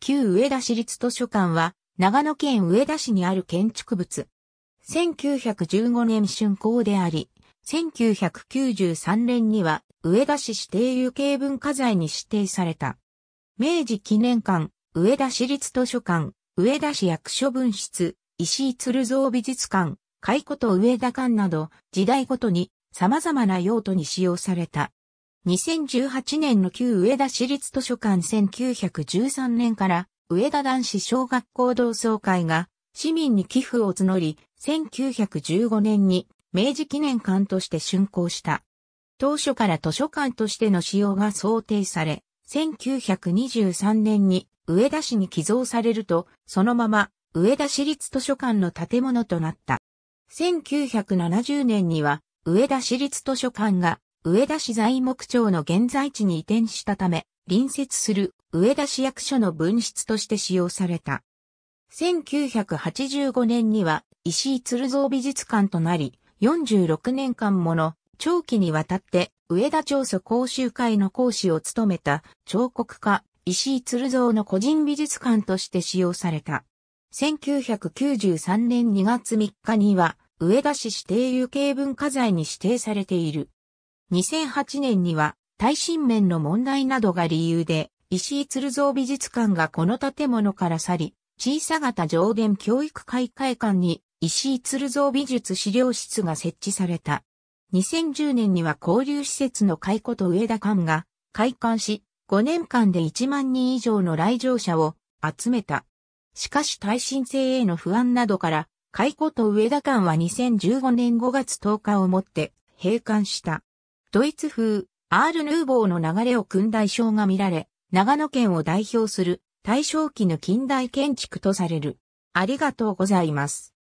旧上田市立図書館は、長野県上田市にある建築物。1915年竣工であり、1993年には、上田市指定有形文化財に指定された。明治記念館、上田市立図書館、上田市役所分室、石井鶴蔵美術館、古と上田館など、時代ごとに様々な用途に使用された。2018年の旧上田市立図書館1913年から上田男子小学校同窓会が市民に寄付を募り、1915年に明治記念館として竣工した。当初から図書館としての使用が想定され、1923年に上田市に寄贈されると、そのまま上田市立図書館の建物となった。1970年には上田市立図書館が上田市材木町の現在地に移転したため、隣接する上田市役所の分室として使用された。1985年には石井鶴蔵美術館となり、46年間もの長期にわたって上田町祖講習会の講師を務めた彫刻家石井鶴蔵の個人美術館として使用された。1993年2月3日には上田市指定有形文化財に指定されている。2008年には、耐震面の問題などが理由で、石井鶴造美術館がこの建物から去り、小さ型上田教育開会館に石井鶴造美術資料室が設置された。2010年には交流施設の開庫と上田館が開館し、5年間で1万人以上の来場者を集めた。しかし耐震性への不安などから、開庫と上田館は2015年5月10日をもって閉館した。ドイツ風、アール・ヌーボーの流れを組んだ衣装が見られ、長野県を代表する大正期の近代建築とされる。ありがとうございます。